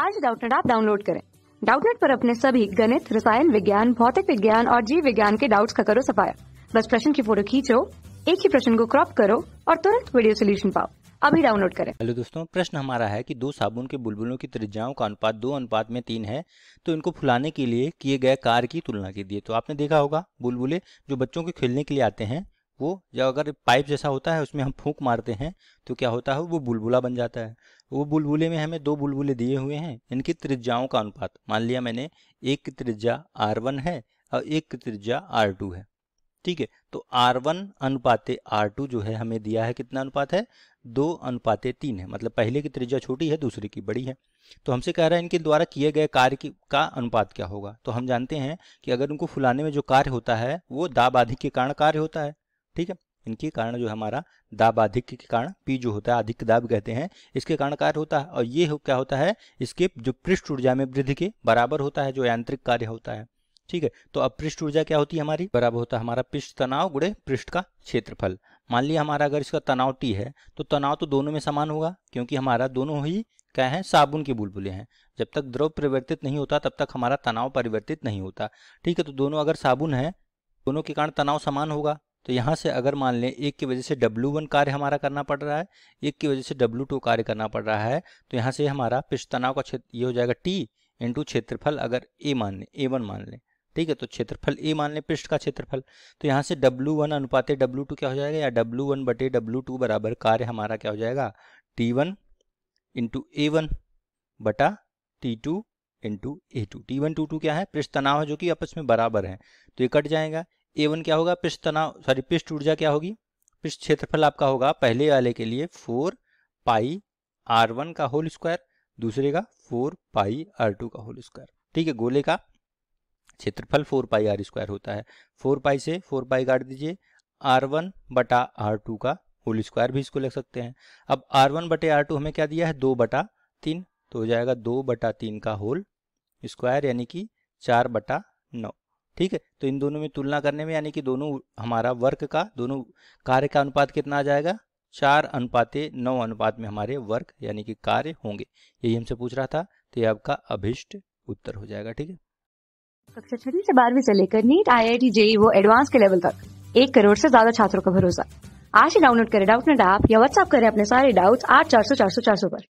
आज डाउटनेट आप डाउनलोड करें डाउटनेट पर अपने सभी गणित रसायन विज्ञान भौतिक विज्ञान और जीव विज्ञान के डाउट्स का करो सफाया बस प्रश्न की फोटो खींचो एक ही प्रश्न को क्रॉप करो और तुरंत वीडियो सोल्यूशन पाओ अभी डाउनलोड करें हेलो दोस्तों प्रश्न हमारा है कि दो साबुन के बुलबुलों की त्रिज्याओं का अनुपात दो अनुपात में तीन है तो इनको फुलाने के लिए किए गए कार्य की तुलना की तो आपने देखा होगा बुलबुले जो बच्चों के खेलने के लिए आते हैं वो या अगर पाइप जैसा होता है उसमें हम फूंक मारते हैं तो क्या होता है वो बुलबुला बन जाता है वो बुलबुले में हमें दो बुलबुले दिए हुए हैं इनकी त्रिज्याओं का अनुपात मान लिया मैंने एक की त्रिज्या आर वन है और एक की त्रिज्या आर टू है ठीक है तो आर वन अनुपाते आर टू जो है हमें दिया है कितना अनुपात है दो अनुपाते तीन है मतलब पहले की त्रिज्या छोटी है दूसरे की बड़ी है तो हमसे कह रहा है इनके द्वारा किए गए कार्य की का अनुपात क्या होगा तो हम जानते हैं कि अगर उनको फुलाने में जो कार्य होता है वो दाब आदि के कारण कार्य होता है ठीक है इनके कारण जो हमारा दाब अधिक के कारण पी जो होता है अधिक दाब कहते हैं इसके कारण कार्य होता है और ये हो क्या होता है इसके जो पृष्ठ ऊर्जा में वृद्धि के बराबर होता है जो यांत्रिक कार्य होता है ठीक है तो अब पृष्ठ ऊर्जा क्या होती है हमारी बराबर होता है हमारा पृष्ठ तनाव गुड़े पृष्ठ का क्षेत्रफल मान लिया हमारा अगर इसका तनाव टी है तो तनाव तो दोनों में समान होगा क्योंकि हमारा दोनों ही क्या है साबुन के बुलबुले हैं जब तक द्रव परिवर्तित नहीं होता तब तक हमारा तनाव परिवर्तित नहीं होता ठीक है तो दोनों अगर साबुन है दोनों के कारण तनाव समान होगा तो यहाँ से अगर मान लें एक की वजह से W1 वन कार्य हमारा करना पड़ रहा है एक की वजह से W2 टू कार्य करना पड़ रहा है तो यहाँ से हमारा पृष्ठ तनाव का क्षेत्र ये हो जाएगा टी इंटू क्षेत्रफल अगर ए मान लें A1 वन मान लें ठीक है तो क्षेत्रफल A मान लें पृष्ठ का क्षेत्रफल तो यहाँ से W1 वन अनुपात डब्लू टू क्या हो जाएगा या डब्लू वन बटे डब्लू टू बराबर कार्य हमारा क्या हो जाएगा T one into A one बटा T two into A two T one two two क्या है पृष्ठ तनाव है जो कि आपस में बराबर है तो ये कट जाएगा ए वन क्या होगा पृष्ठ तनाव सॉरी पृष्ठ ऊर्जा क्या होगी पृष्ठ क्षेत्रफल आपका होगा पहले वाले के लिए फोर पाई आर वन का होल स्क्वायर दूसरे का फोर पाई आर टू का होल स्क्वायर ठीक है गोले का क्षेत्रफल फोर पाई आर स्क्वायर होता है फोर पाई से फोर पाई काट दीजिए आर वन बटा आर टू का होल स्क्वायर भी इसको लिख सकते हैं अब आर वन बटे आर टू हमें क्या दिया है दो बटा तीन तो हो जाएगा दो बटा तीन का होल स्क्वायर यानी कि चार बटा नौ ठीक है तो इन दोनों में तुलना करने में यानी कि दोनों हमारा वर्क का दोनों कार्य का अनुपात कितना आ जाएगा चार अनुपाते नौ अनुपात में हमारे वर्क यानी कि कार्य होंगे यही हमसे पूछ रहा था तो ये आपका अभिष्ट उत्तर हो जाएगा ठीक है कक्षा छठी से बारहवीं से लेकर NEET I I T JEE वो एडवांस के लेवल तक एक करोड़ से ज्यादा छात्रों का भरोसा आज ही डाउनलोड करें डाउट नेट ऐप या व्हाट्सअप करें अपने सारे डाउट्स आठ चार सौ चार सौ चार सौ पर